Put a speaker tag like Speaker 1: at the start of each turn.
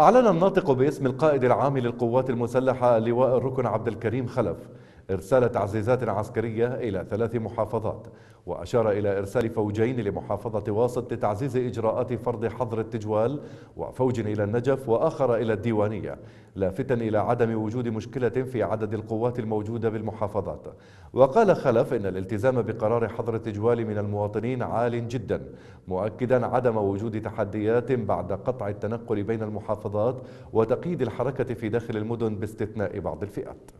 Speaker 1: أعلن الناطق باسم القائد العام للقوات المسلحة لواء الركن عبد الكريم خلف إرسال تعزيزات عسكرية إلى ثلاث محافظات وأشار إلى إرسال فوجين لمحافظة واسط لتعزيز إجراءات فرض حظر التجوال وفوج إلى النجف وآخر إلى الديوانية لافتا إلى عدم وجود مشكلة في عدد القوات الموجودة بالمحافظات وقال خلف إن الالتزام بقرار حظر التجوال من المواطنين عال جدا مؤكدا عدم وجود تحديات بعد قطع التنقل بين المحافظات وتقييد الحركة في داخل المدن باستثناء بعض الفئات